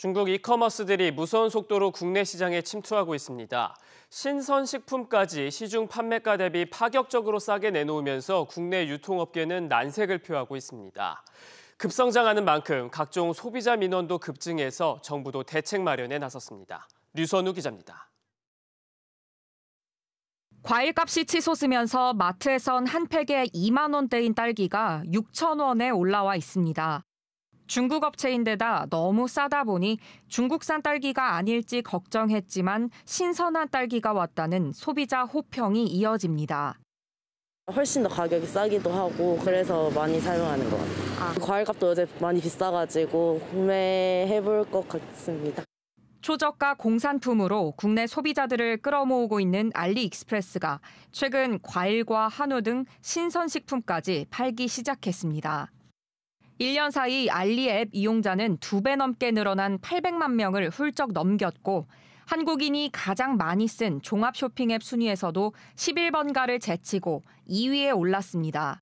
중국 이커머스들이 무서운 속도로 국내 시장에 침투하고 있습니다. 신선식품까지 시중 판매가 대비 파격적으로 싸게 내놓으면서 국내 유통업계는 난색을 표하고 있습니다. 급성장하는 만큼 각종 소비자 민원도 급증해서 정부도 대책 마련에 나섰습니다. 류선우 기자입니다. 과일값이 치솟으면서 마트에선 한 팩에 2만 원대인 딸기가 6천 원에 올라와 있습니다. 중국 업체인데다 너무 싸다 보니 중국산 딸기가 아닐지 걱정했지만 신선한 딸기가 왔다는 소비자 호평이 이어집니다. 훨씬 더 가격이 싸기도 하고 그래서 많이 사용하는 것 같아요. 아. 과일값도 어제 많이 비싸가지고 구매해볼 것 같습니다. 초저가 공산품으로 국내 소비자들을 끌어모으고 있는 알리익스프레스가 최근 과일과 한우 등 신선식품까지 팔기 시작했습니다. 1년 사이 알리 앱 이용자는 두 배 넘게 늘어난 800만 명을 훌쩍 넘겼고 한국인이 가장 많이 쓴 종합 쇼핑 앱 순위에서도 11번가를 제치고 2위에 올랐습니다.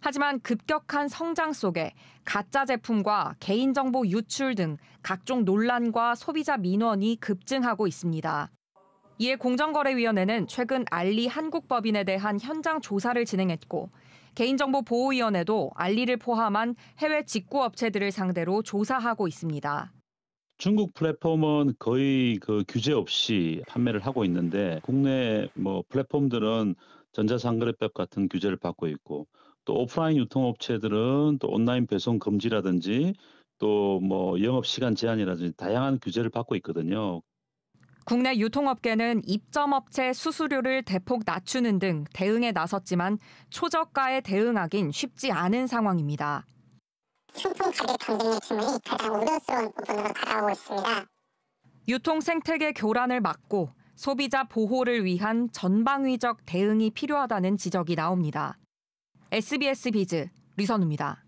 하지만 급격한 성장 속에 가짜 제품과 개인정보 유출 등 각종 논란과 소비자 민원이 급증하고 있습니다. 이에 공정거래위원회는 최근 알리 한국법인에 대한 현장 조사를 진행했고 개인정보보호위원회도 알리를 포함한 해외 직구 업체들을 상대로 조사하고 있습니다. 중국 플랫폼은 거의 그 규제 없이 판매를 하고 있는데 국내 뭐 플랫폼들은 전자상거래법 같은 규제를 받고 있고 또 오프라인 유통업체들은 또 온라인 배송 금지라든지 또 뭐 영업 시간 제한이라든지 다양한 규제를 받고 있거든요. 국내 유통업계는 입점업체 수수료를 대폭 낮추는 등 대응에 나섰지만 초저가에 대응하긴 쉽지 않은 상황입니다. 상품 가격 경쟁력 침이 가장 우려스러운 부분으로 다가오고 있습니다. 유통 생태계 교란을 막고 소비자 보호를 위한 전방위적 대응이 필요하다는 지적이 나옵니다. SBS 비즈 류선우입니다.